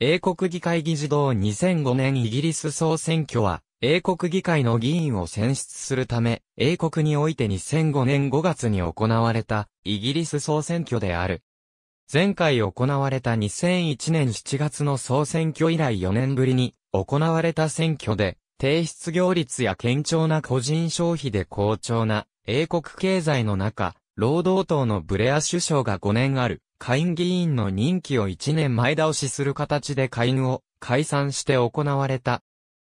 英国議会議事堂2005年イギリス総選挙は、英国議会の議員を選出するため、英国において2005年5月に行われた、イギリス総選挙である。前回行われた2001年7月の総選挙以来4年ぶりに、行われた選挙で、低失業率や堅調な個人消費で好調な、英国経済の中、労働党のブレア首相が5年ある。下院議員の任期を1年前倒しする形で下院を解散して行われた。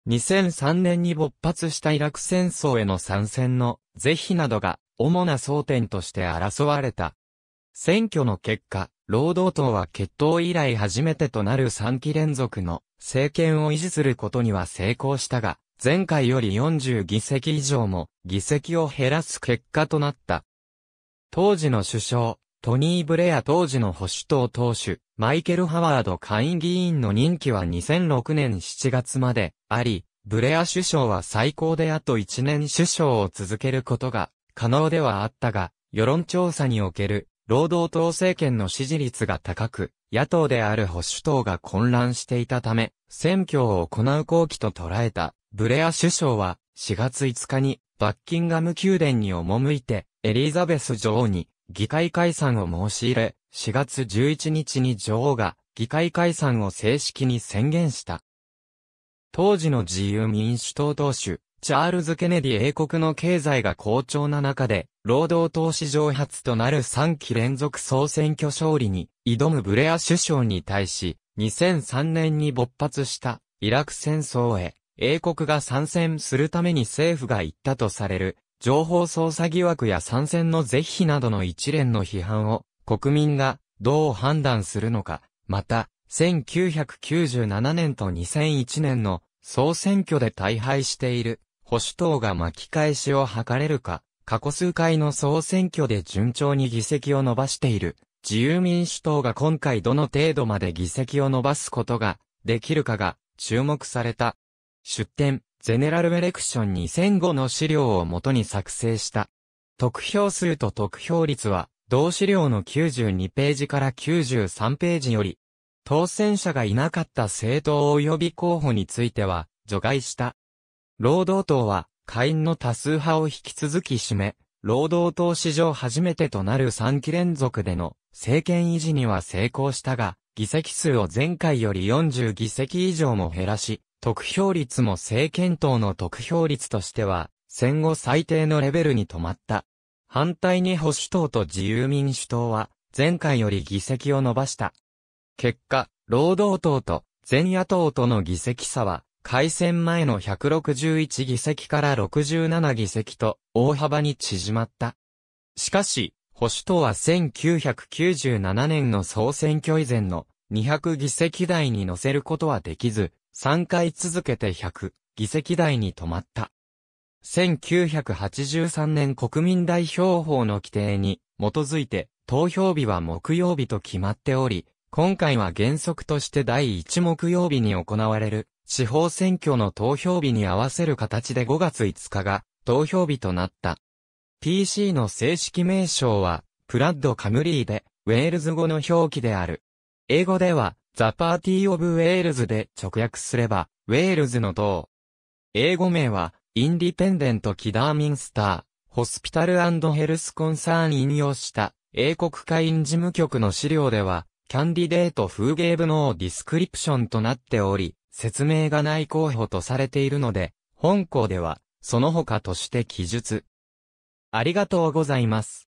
2003年に勃発したイラク戦争への参戦の是非などが主な争点として争われた。選挙の結果、労働党は決闘以来初めてとなる3期連続の政権を維持することには成功したが、前回より40議席以上も議席を減らす結果となった。当時の首相、トニー・ブレア当時の保守党党首、マイケル・ハワード下院議員の任期は2006年7月まであり、ブレア首相は最高であと1年首相を続けることが可能ではあったが、世論調査における労働党政権の支持率が高く、野党である保守党が混乱していたため、選挙を行う後期と捉えたブレア首相は4月5日にバッキンガム宮殿に赴いてエリザベス女王に議会解散を申し入れ、4月11日に女王が議会解散を正式に宣言した。当時の自由民主党党首、チャールズ・ケネディ英国の経済が好調な中で、労働党史上初となる3期連続総選挙勝利に挑むブレア首相に対し、2003年に勃発したイラク戦争へ、英国が参戦するために政府が行ったとされる情報操作疑惑や参戦の是非などの一連の批判を国民がどう判断するのか、また、1997年と2001年の総選挙で大敗している保守党が巻き返しを図れるか、過去数回の総選挙で順調に議席を伸ばしている自由民主党が今回どの程度まで議席を伸ばすことができるかが注目された。出典、ゼネラルエレクション2005の資料をもとに作成した。得票数と得票率は、同資料の92ページから93ページより、当選者がいなかった政党及び候補については、除外した。労働党は、会員の多数派を引き続き占め、労働党史上初めてとなる3期連続での政権維持には成功したが、議席数を前回より40議席以上も減らし、得票率も政権党の得票率としては、戦後最低のレベルに止まった。反対に保守党と自由民主党は、前回より議席を伸ばした。結果、労働党と全野党との議席差は、改選前の161議席から67議席と大幅に縮まった。しかし、保守党は1997年の総選挙以前の200議席台に乗せることはできず、3回続けて100議席台に止まった。1983年国民代表法の規定に基づいて投票日は木曜日と決まっており、今回は原則として第1木曜日に行われる地方選挙の投票日に合わせる形で5月5日が投票日となった。PC の正式名称は、プラッドカムリーで、ウェールズ語の表記である。英語では、ザ・パーティー・オブ・ウェールズで直訳すれば、ウェールズの党。英語名は、インディペンデント・キダーミンスター、ホスピタルヘルス・コンサーン引用した、英国会員事務局の資料では、キャンディデート・フーゲーブ・ディスクリプションとなっており、説明がない候補とされているので、本校では、その他として記述。ありがとうございます。